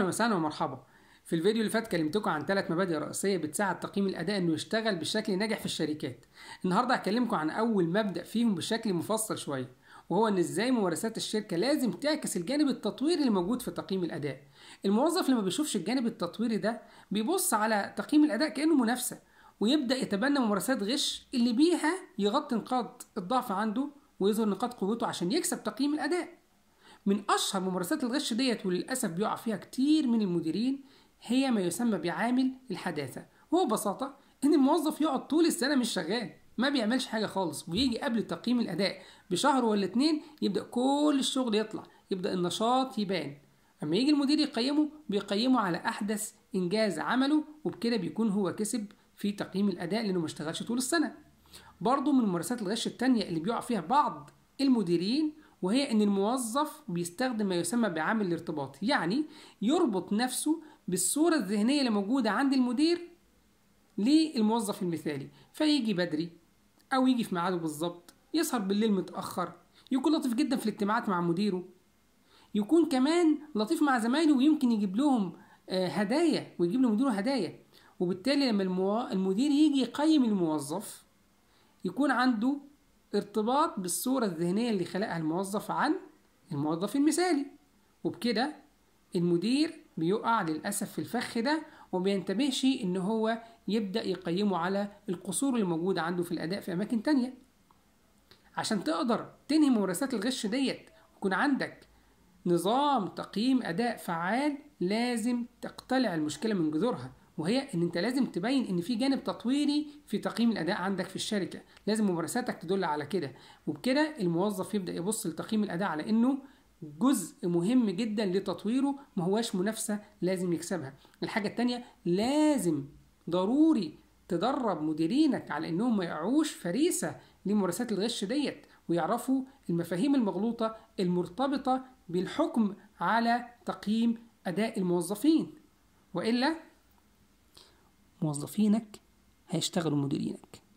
اهلا وسهلا ومرحبا في الفيديو اللي فات كلمتكم عن ثلاث مبادئ رئيسيه بتساعد تقييم الاداء انه يشتغل بشكل ناجح في الشركات النهارده هكلمكم عن اول مبدا فيهم بشكل مفصل شويه وهو ان ازاي ممارسات الشركه لازم تعكس الجانب التطويري اللي موجود في تقييم الاداء الموظف لما بيشوفش الجانب التطويري ده بيبص على تقييم الاداء كانه منافسه ويبدا يتبنى ممارسات غش اللي بيها يغطي نقاط الضعف عنده ويظهر نقاط قوته عشان يكسب تقييم الاداء من أشهر ممارسات الغش ديت وللأسف بيقع فيها كتير من المديرين هي ما يسمى بعامل الحداثة وهو ببساطة إن الموظف يقعد طول السنة مش شغال ما بيعملش حاجة خالص ويجي قبل تقييم الأداء بشهر ولا اتنين يبدأ كل الشغل يطلع يبدأ النشاط يبان أما يجي المدير يقيمه بيقيمه على أحدث إنجاز عمله وبكده بيكون هو كسب في تقييم الأداء لأنه ما اشتغلش طول السنة برضه من ممارسات الغش التانية اللي بيقع فيها بعض المديرين وهي ان الموظف بيستخدم ما يسمى بعامل الارتباط يعني يربط نفسه بالصوره الذهنيه اللي موجوده عند المدير للموظف المثالي فيجي بدري او يجي في ميعاده بالظبط يسهر بالليل متاخر يكون لطيف جدا في الاجتماعات مع مديره يكون كمان لطيف مع زمايله ويمكن يجيب لهم آه، هدايا ويجيب لمديره هدايا وبالتالي لما المدير يجي يقيم الموظف يكون عنده ارتباط بالصورة الذهنية اللي خلقها الموظف عن الموظف المثالي وبكده المدير بيقع للأسف في الفخ ده وبينتبهش إن هو يبدأ يقيمه على القصور اللي موجودة عنده في الأداء في أماكن تانية عشان تقدر تنهي ممارسات الغش ديت ويكون عندك نظام تقييم أداء فعال لازم تقتلع المشكلة من جذورها وهي ان انت لازم تبين ان في جانب تطويري في تقييم الاداء عندك في الشركه لازم ممارساتك تدل على كده وبكده الموظف يبدا يبص لتقييم الاداء على انه جزء مهم جدا لتطويره ما هواش منافسه لازم يكسبها الحاجه الثانيه لازم ضروري تدرب مديرينك على انهم ما يقعوش فريسه لممارسات الغش ديت ويعرفوا المفاهيم المغلوطه المرتبطه بالحكم على تقييم اداء الموظفين والا موظفينك هيشتغلوا مديرينك